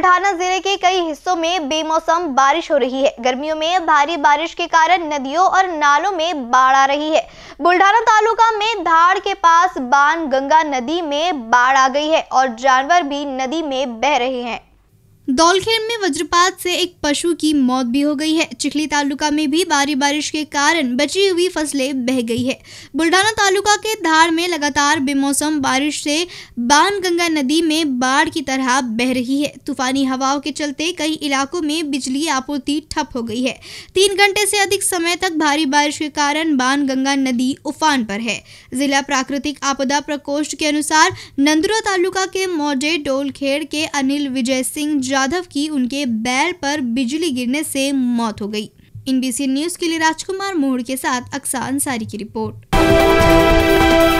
बुल्ढाना जिले के कई हिस्सों में बेमौसम बारिश हो रही है गर्मियों में भारी बारिश के कारण नदियों और नालों में बाढ़ आ रही है बुल्ढाना तालुका में धाड़ के पास बान गंगा नदी में बाढ़ आ गई है और जानवर भी नदी में बह रहे हैं दौलखेड़ में वज्रपात से एक पशु की मौत भी हो गई है चिखली तालुका में भी भारी बारिश के कारण बची हुई फसलें बह गई है बुल्ढाना तालुका के धार में लगातार बेमौसम बारिश से गंगा नदी में बाढ़ की तरह बह रही है तूफानी हवाओं के चलते कई इलाकों में बिजली आपूर्ति ठप हो गई है तीन घंटे से अधिक समय तक भारी बारिश के कारण गंगा नदी उफान पर है जिला प्राकृतिक आपदा प्रकोष्ठ के अनुसार नंदुरा तालुका के मौजे डोलखेड़ के अनिल विजय सिंह जाधव की उनके बैल पर बिजली गिरने से मौत हो गई एनबीसी न्यूज के लिए राजकुमार मोहड़ के साथ अक्सा अंसारी की रिपोर्ट